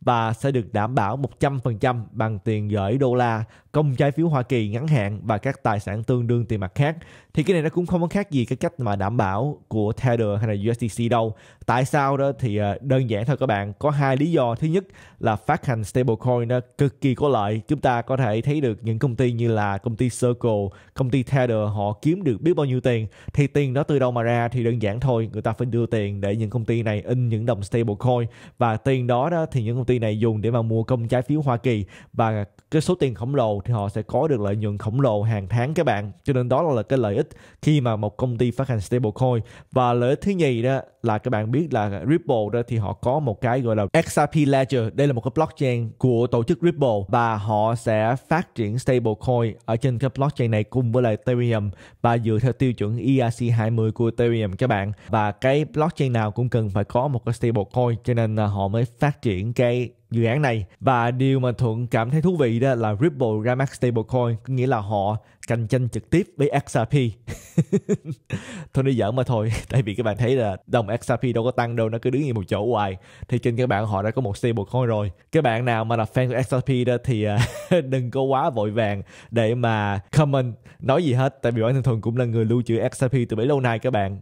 và sẽ được đảm bảo 100% bằng tiền gửi đô la công trái phiếu Hoa Kỳ ngắn hạn và các tài sản tương đương tiền mặt khác thì cái này nó cũng không có khác gì cái cách mà đảm bảo của Tether hay là USDC đâu tại sao đó thì ờ, đơn giản thôi các bạn có hai lý do thứ nhất là phát hành stablecoin nó cực kỳ có lợi chúng ta có thể thấy được những công ty như là công ty Circle công ty Tether họ kiếm được biết bao nhiêu tiền thì tiền đó từ đâu mà ra thì đơn giản thôi người ta phải đưa tiền để những công ty này in những đồng stablecoin và tiền đó đó thì những công ty này dùng để mà mua công trái phiếu Hoa Kỳ và cái số tiền khổng lồ thì họ sẽ có được lợi nhuận khổng lồ hàng tháng các bạn cho nên đó là cái lợi ích khi mà một công ty phát hành stablecoin và lợi ích thứ nhì đó là các bạn biết là Ripple đó thì họ có một cái gọi là XRP Ledger đây là một cái blockchain của tổ chức Ripple và họ sẽ phát triển stablecoin ở trên cái blockchain này cùng với lại Ethereum và dựa theo tiêu chuẩn ERC 20 của Ethereum các bạn và cái blockchain nào cũng cần phải có một cái stablecoin cho nên là họ mới phát triển cái dự án này và điều mà thuận cảm thấy thú vị đó là ripple ra mắt stablecoin có nghĩa là họ cạnh tranh trực tiếp với xrp thôi đi giỡn mà thôi tại vì các bạn thấy là đồng xrp đâu có tăng đâu nó cứ đứng yên một chỗ hoài thì trên các bạn họ đã có một stablecoin rồi các bạn nào mà là fan của xrp đó thì à, đừng có quá vội vàng để mà comment nói gì hết tại vì bản thân thuận cũng là người lưu trữ xrp từ bấy lâu nay các bạn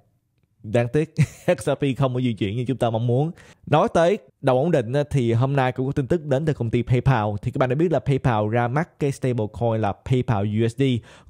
đáng tiếc XRP không có di chuyển như chúng ta mong muốn. Nói tới đồng ổn định thì hôm nay cũng có tin tức đến từ công ty PayPal. Thì các bạn đã biết là PayPal ra mắt cái stablecoin là PayPal USD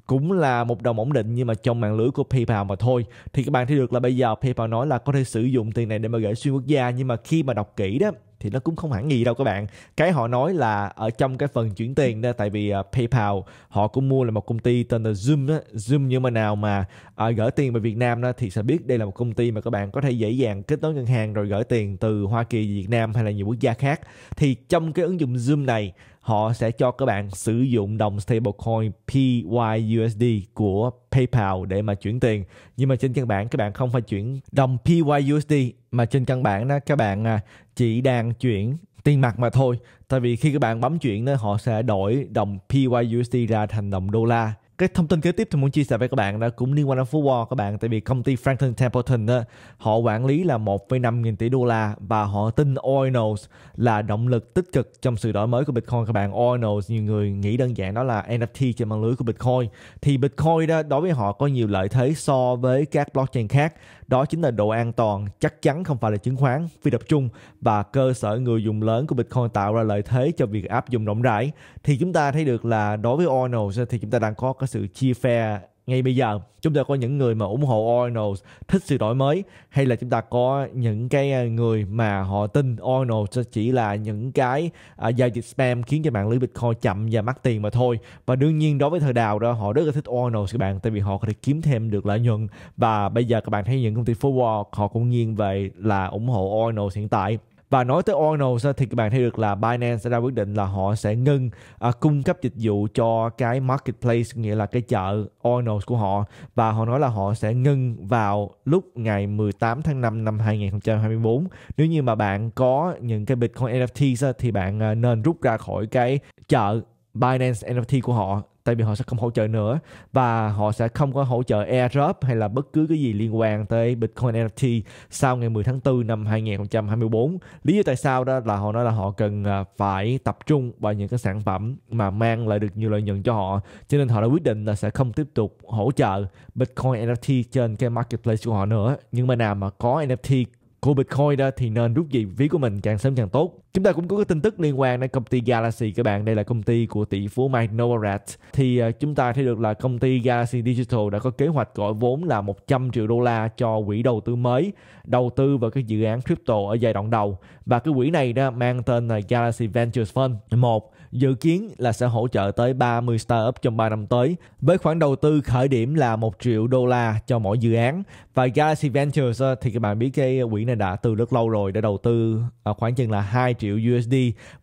cũng là một đồng ổn định nhưng mà trong mạng lưới của PayPal mà thôi. Thì các bạn thấy được là bây giờ PayPal nói là có thể sử dụng tiền này để mà gửi xuyên quốc gia nhưng mà khi mà đọc kỹ đó thì nó cũng không hẳn gì đâu các bạn cái họ nói là ở trong cái phần chuyển tiền đó tại vì uh, PayPal họ cũng mua là một công ty tên là Zoom đó. Zoom như mà nào mà uh, gửi tiền về Việt Nam đó thì sẽ biết đây là một công ty mà các bạn có thể dễ dàng kết nối ngân hàng rồi gửi tiền từ Hoa Kỳ Việt Nam hay là nhiều quốc gia khác thì trong cái ứng dụng Zoom này họ sẽ cho các bạn sử dụng đồng stablecoin PYUSD của PayPal để mà chuyển tiền. Nhưng mà trên căn bản các bạn không phải chuyển đồng PYUSD mà trên căn bản đó các bạn à, chỉ đang chuyển tiền mặt mà thôi. Tại vì khi các bạn bấm chuyển đó họ sẽ đổi đồng PYUSD ra thành đồng đô la cái thông tin kế tiếp thì muốn chia sẻ với các bạn đó cũng liên quan đến football các bạn tại vì công ty Franklin Templeton đó, họ quản lý là 1,5 nghìn tỷ đô la và họ tin Ordinals là động lực tích cực trong sự đổi mới của Bitcoin các bạn Ordinals nhiều người nghĩ đơn giản đó là NFT trên mạng lưới của Bitcoin thì Bitcoin đó đối với họ có nhiều lợi thế so với các blockchain khác đó chính là độ an toàn chắc chắn không phải là chứng khoán phi tập trung và cơ sở người dùng lớn của Bitcoin tạo ra lợi thế cho việc áp dụng rộng rãi thì chúng ta thấy được là đối với Ordinals thì chúng ta đang có cái có sự chia phe ngay bây giờ chúng ta có những người mà ủng hộ Arnold thích sự đổi mới hay là chúng ta có những cái à, người mà họ tin Arnold sẽ chỉ là những cái uh, giao dịch spam khiến cho mạng lưới Bitcoin chậm và mất tiền mà thôi và đương nhiên đối với thời đào đó họ rất là thích Arnold các bạn tại vì họ có thể kiếm thêm được lợi nhuận và bây giờ các bạn thấy những công ty forward họ cũng nghiêng về là ủng hộ Arnold hiện tại và nói tới Ordinals thì các bạn thấy được là Binance sẽ ra quyết định là họ sẽ ngưng à, cung cấp dịch vụ cho cái marketplace nghĩa là cái chợ Ordinals của họ và họ nói là họ sẽ ngưng vào lúc ngày 18 tháng 5 năm 2024 nếu như mà bạn có những cái Bitcoin NFT thì bạn à, nên rút ra khỏi cái chợ Binance NFT của họ tại vì họ sẽ không hỗ trợ nữa và họ sẽ không có hỗ trợ airdrop hay là bất cứ cái gì liên quan tới Bitcoin NFT sau ngày 10 tháng 4 năm 2024. Lý do tại sao đó là họ nói là họ cần à, phải tập trung vào những cái sản phẩm mà mang lại được nhiều lợi nhuận cho họ cho nên họ đã quyết định là sẽ không tiếp tục hỗ trợ Bitcoin NFT trên cái marketplace của họ nữa. Nhưng mà nào mà có NFT của Bitcoin đó thì nên rút gì ví của mình càng sớm càng tốt. Chúng ta cũng có cái tin tức liên quan đến công ty Galaxy các bạn. Đây là công ty của tỷ phú Mike Novogratz. Thì à, chúng ta thấy được là công ty Galaxy Digital đã có kế hoạch gọi vốn là 100 triệu đô la cho quỹ đầu tư mới đầu tư vào cái dự án crypto ở giai đoạn đầu. Và cái quỹ này đó mang tên là Galaxy Ventures Fund. Một, dự kiến là sẽ hỗ trợ tới 30 startup trong 3 năm tới với khoản đầu tư khởi điểm là 1 triệu đô la cho mỗi dự án và Galaxy Ventures ờ, thì các bạn biết cái quỹ này đã từ rất lâu rồi đã đầu tư ờ, khoảng chừng là 2 triệu USD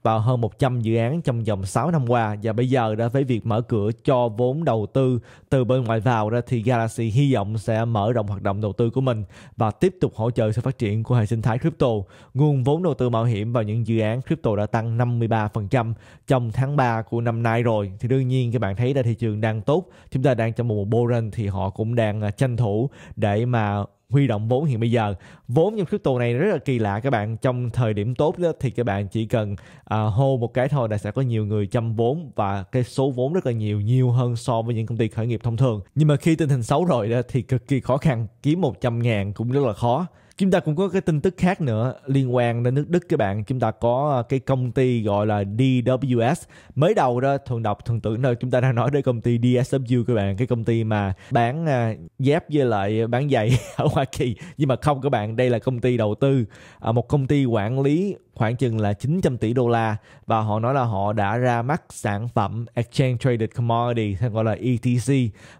vào hơn 100 dự án trong vòng 6 năm qua và bây giờ đã với việc mở cửa cho vốn đầu tư từ bên ngoài vào ra thì Galaxy hy vọng sẽ mở rộng hoạt động đầu tư của mình và tiếp tục hỗ trợ sự phát triển của hệ sinh thái crypto. Nguồn vốn đầu tư mạo hiểm vào những dự án crypto đã tăng 53% trong tháng 3 của năm nay rồi. Thì đương nhiên các bạn thấy là thị trường đang tốt, chúng ta đang trong một bộ run thì họ cũng đang ờ, tranh thủ để mà huy động vốn hiện bây giờ vốn trong crypto này rất là kỳ lạ các bạn trong thời điểm tốt đó, thì các bạn chỉ cần à, hô một cái thôi là sẽ có nhiều người chăm vốn và cái số vốn rất là nhiều nhiều hơn so với những công ty khởi nghiệp thông thường nhưng mà khi tình hình xấu rồi đó thì cực kỳ khó khăn kiếm 100 ngàn cũng rất là khó chúng ta cũng có cái tin tức khác nữa liên quan đến nước Đức các bạn chúng ta có ờ, cái công ty gọi là DWS mới đầu đó thường đọc thường tưởng nơi chúng ta đang nói đến công ty DSW các bạn cái công ty mà bán ờ, dép với lại bán giày ở Hoa Kỳ nhưng mà không các bạn đây là công ty đầu tư ờ, một công ty quản lý khoảng chừng là 900 tỷ đô la và họ nói là họ đã ra mắt sản phẩm Exchange Traded Commodity hay gọi là ETC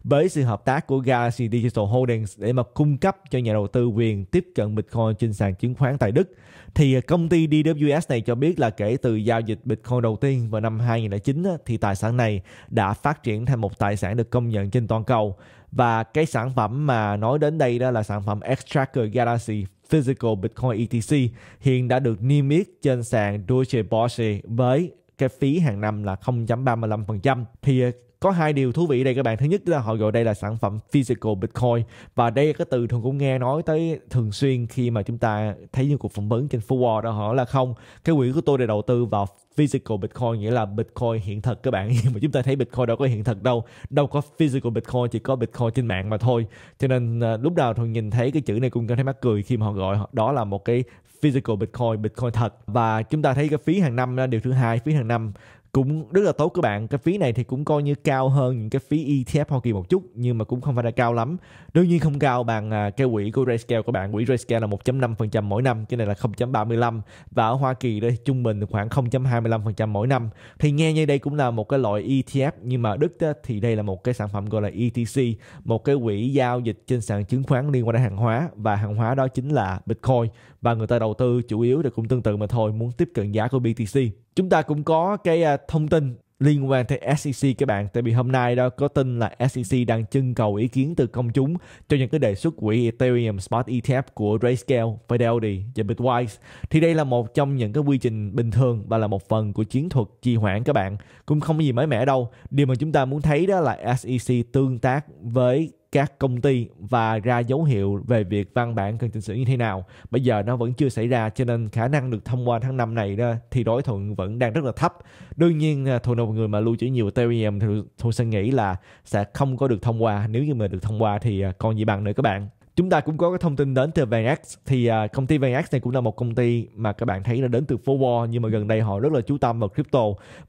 với sự hợp tác của Galaxy Digital Holdings để mà cung cấp cho nhà đầu tư quyền tiếp cận Bitcoin trên sàn chứng khoán tại Đức. Thì à, công ty DWS này cho biết là kể từ giao dịch Bitcoin đầu tiên vào năm 2009 thì tài sản này đã phát triển thành một tài sản được công nhận trên toàn cầu và cái sản phẩm mà nói đến đây đó là sản phẩm Extracker Galaxy Physical Bitcoin ETC hiện đã được niêm yết trên sàn Deutsche Börse với cái phí hàng năm là 0.35%. Thì có hai điều thú vị đây các bạn thứ nhất là họ gọi đây là sản phẩm physical bitcoin và đây là cái từ thường cũng nghe nói tới thường xuyên khi mà chúng ta thấy những cuộc phỏng vấn trên forward đó họ là không cái quỹ của tôi để đầu tư vào physical bitcoin nghĩa là bitcoin hiện thực các bạn nhưng mà chúng ta thấy bitcoin đâu có hiện thực đâu đâu có physical bitcoin chỉ có bitcoin trên mạng mà thôi cho nên à, lúc nào thường nhìn thấy cái chữ này cũng cảm thấy mắc cười khi mà họ gọi đó là một cái physical bitcoin bitcoin thật và chúng ta thấy cái phí hàng năm là điều thứ hai phí hàng năm cũng rất là tốt các bạn cái phí này thì cũng coi như cao hơn những cái phí ETF Hoa Kỳ một chút nhưng mà cũng không phải là cao lắm đương nhiên không cao bằng à, cái quỹ của Grayscale các bạn quỹ Grayscale là 1.5% mỗi năm cái này là 0.35 và ở Hoa Kỳ đây trung bình khoảng 0.25% mỗi năm thì nghe như đây cũng là một cái loại ETF nhưng mà ở Đức đó, thì đây là một cái sản phẩm gọi là ETC một cái quỹ giao dịch trên sàn chứng khoán liên quan đến hàng hóa và hàng hóa đó chính là Bitcoin và người ta đầu tư chủ yếu thì cũng tương tự mà thôi muốn tiếp cận giá của BTC chúng ta cũng có cái à, thông tin liên quan tới SEC các bạn tại vì hôm nay đó có tin là SEC đang trưng cầu ý kiến từ công chúng cho những cái đề xuất quỹ Ethereum Smart ETF của Grayscale, Fidelity và Bitwise thì đây là một trong những cái quy trình bình thường và là một phần của chiến thuật trì hoãn các bạn cũng không có gì mới mẻ đâu điều mà chúng ta muốn thấy đó là SEC tương tác với các công ty và ra dấu hiệu về việc văn bản cần chỉnh sửa như thế nào. Bây giờ nó vẫn chưa xảy ra cho nên khả năng được thông qua tháng 5 này đó, thì đối thuận vẫn đang rất là thấp. Đương nhiên à, thuận là một người mà lưu trữ nhiều Ethereum thì thuận sẽ nghĩ là sẽ không có được thông qua. Nếu như mà được thông qua thì à, còn gì bằng nữa các bạn chúng ta cũng có cái thông tin đến từ VanEck thì à, công ty VanEck này cũng là một công ty mà các bạn thấy là đến từ Forward nhưng mà gần đây họ rất là chú tâm vào crypto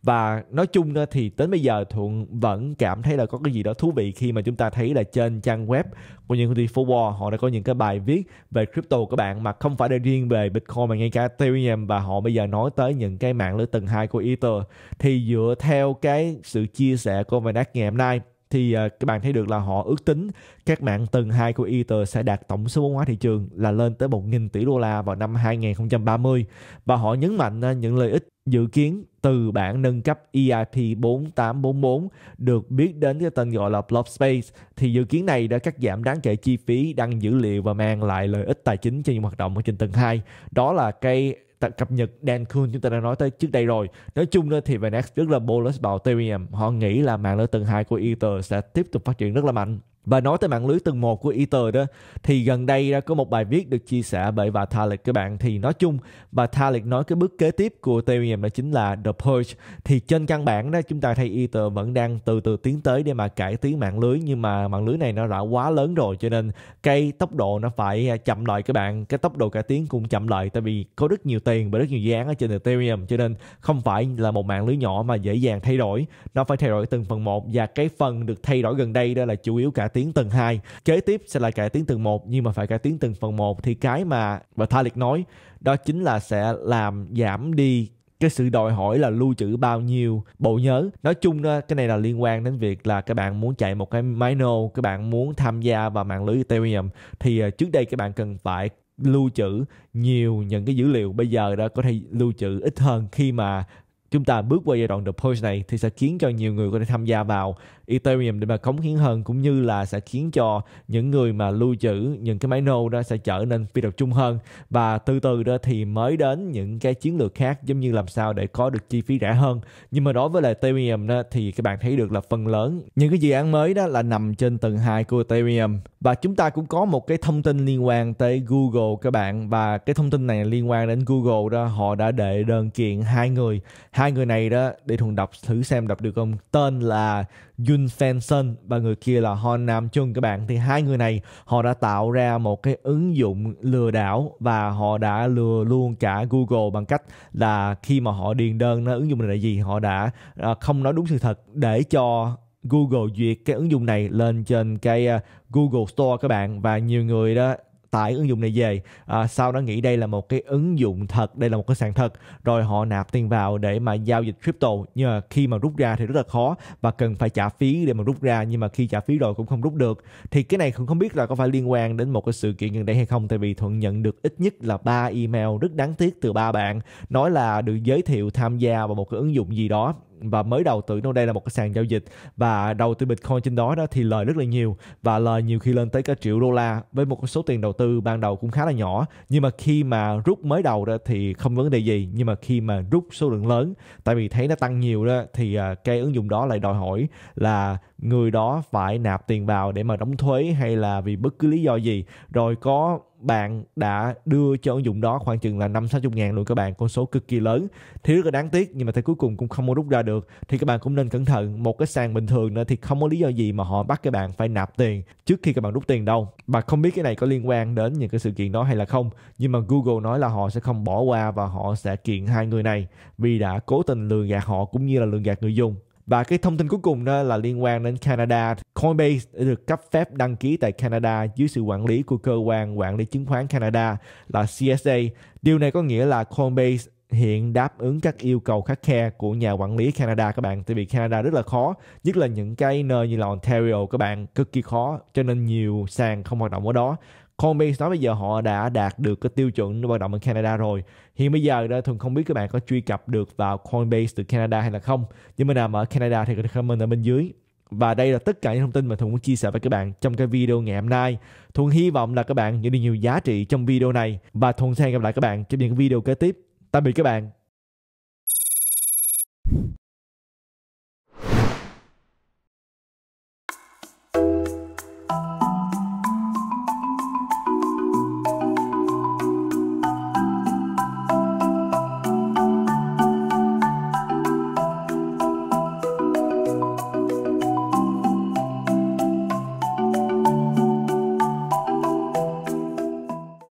và nói chung thì đến bây giờ thuận vẫn cảm thấy là có cái gì đó thú vị khi mà chúng ta thấy là trên trang web của những công ty Forward họ đã có những cái bài viết về crypto của bạn mà không phải là riêng về Bitcoin mà ngay cả Ethereum và họ bây giờ nói tới những cái mạng lưới tầng hai của Ether thì dựa theo cái sự chia sẻ của VanEck ngày hôm nay thì à, các bạn thấy được là họ ước tính các mạng tầng 2 của Ether sẽ đạt tổng số vốn hóa thị trường là lên tới 1.000 tỷ đô la vào năm 2030 và họ nhấn mạnh à, những lợi ích dự kiến từ bản nâng cấp EIP 4844 được biết đến cái tên gọi là Blob Space thì dự kiến này đã cắt giảm đáng kể chi phí đăng dữ liệu và mang lại lợi ích tài chính cho những hoạt động ở trên tầng 2. Đó là cái cập nhật Dan Kuhn chúng ta đã nói tới trước đây rồi nói chung đó thì VanEck rất là bullish vào Ethereum họ nghĩ là mạng lưới tầng 2 của Ether sẽ tiếp tục phát triển rất là mạnh và nói tới mạng lưới tầng 1 của Ether đó thì gần đây đã có một bài viết được chia sẻ bởi bà Thalik các bạn thì nói chung bà Thalik nói cái bước kế tiếp của Ethereum đó chính là The Purge thì trên căn bản đó chúng ta thấy Ether vẫn đang từ từ tiến tới để mà cải tiến mạng lưới nhưng mà mạng lưới này nó đã quá lớn rồi cho nên cái tốc độ nó phải à, chậm lại các bạn cái tốc độ cải tiến cũng chậm lại tại vì có rất nhiều tiền và rất nhiều dự án ở trên Ethereum cho nên không phải là một mạng lưới nhỏ mà dễ dàng thay đổi nó phải thay đổi từng phần một và cái phần được thay đổi gần đây đó là chủ yếu cả tiến tầng 2 kế tiếp sẽ là cải tiến tầng 1 nhưng mà phải cải tiến từng phần một thì cái mà và tha liệt nói đó chính là sẽ làm giảm đi cái sự đòi hỏi là lưu trữ bao nhiêu bộ nhớ nói chung đó, cái này là liên quan đến việc là các bạn muốn chạy một cái máy nô các bạn muốn tham gia vào mạng lưới ethereum thì ờ, trước đây các bạn cần phải lưu trữ nhiều những cái dữ liệu bây giờ đã có thể lưu trữ ít hơn khi mà chúng ta bước qua giai đoạn deploy này thì sẽ khiến cho nhiều người có thể tham gia vào Ethereum để mà cống hiến hơn cũng như là sẽ khiến cho những người mà lưu trữ những cái máy nô đó sẽ trở nên phi tập trung hơn và từ từ đó thì mới đến những cái chiến lược khác giống như làm sao để có được chi phí rẻ hơn nhưng mà đối với lại Ethereum đó thì các bạn thấy được là phần lớn những cái dự án mới đó là nằm trên tầng 2 của Ethereum và chúng ta cũng có một cái thông tin liên quan tới Google các bạn và cái thông tin này liên quan đến Google đó họ đã đệ đơn kiện hai người hai người này đó để thuần đọc thử xem đọc được không tên là Jun Fanson và người kia là Hon Nam Chung các bạn thì hai người này họ đã tạo ra một cái ứng dụng lừa đảo và họ đã lừa luôn cả Google bằng cách là khi mà họ điền đơn nó ứng dụng này là gì họ đã à, không nói đúng sự thật để cho Google duyệt cái ứng dụng này lên trên cái à, Google Store các bạn và nhiều người đó tải ứng dụng này về à, sau đó nghĩ đây là một cái ứng dụng thật đây là một cái sàn thật rồi họ nạp tiền vào để mà giao dịch crypto nhưng mà khi mà rút ra thì rất là khó và cần phải trả phí để mà rút ra nhưng mà khi trả phí rồi cũng không rút được thì cái này cũng không biết là có phải liên quan đến một cái sự kiện gần đây hay không tại vì thuận nhận được ít nhất là ba email rất đáng tiếc từ ba bạn nói là được giới thiệu tham gia vào một cái ứng dụng gì đó và mới đầu tư, tự đây là một cái sàn giao dịch và đầu tư Bitcoin trên đó đó thì lời rất là nhiều và lời nhiều khi lên tới cả triệu đô la với một số tiền đầu tư ban đầu cũng khá là nhỏ nhưng mà khi mà rút mới đầu đó thì không vấn đề gì nhưng mà khi mà rút số lượng lớn tại vì thấy nó tăng nhiều đó thì à, cái ứng dụng đó lại đòi hỏi là người đó phải nạp tiền vào để mà đóng thuế hay là vì bất cứ lý do gì rồi có bạn đã đưa cho ứng dụng đó khoảng chừng là 5 60 ngàn luôn các bạn con số cực kỳ lớn thì rất là đáng tiếc nhưng mà tới cuối cùng cũng không có rút ra được thì các bạn cũng nên cẩn thận một cái sàn bình thường nữa thì không có lý do gì mà họ bắt các bạn phải nạp tiền trước khi các bạn rút tiền đâu và không biết cái này có liên quan đến những cái sự kiện đó hay là không nhưng mà Google nói là họ sẽ không bỏ qua và họ sẽ kiện hai người này vì đã cố tình lừa gạt họ cũng như là lừa gạt người dùng và cái thông tin cuối cùng đó là liên quan đến Canada. Coinbase đã được cấp phép đăng ký tại Canada dưới sự quản lý của cơ quan quản lý chứng khoán Canada là CSA. Điều này có nghĩa là Coinbase hiện đáp ứng các yêu cầu khắc khe của nhà quản lý Canada các bạn tại vì Canada rất là khó nhất là những cái nơi như là Ontario các bạn cực kỳ khó cho nên nhiều sàn không hoạt động ở đó Coinbase nói bây giờ họ đã đạt được cái tiêu chuẩn hoạt động ở Canada rồi hiện bây giờ đó thường không biết các bạn có truy cập được vào Coinbase từ Canada hay là không nhưng mà nào ở Canada thì có thể comment ở bên dưới và đây là tất cả những thông tin mà Thuận muốn chia sẻ với các bạn trong cái video ngày hôm nay. Thuận hy vọng là các bạn nhận được nhiều giá trị trong video này và Thuận sẽ hẹn gặp lại các bạn trong những video kế tiếp. Tạm biệt các bạn.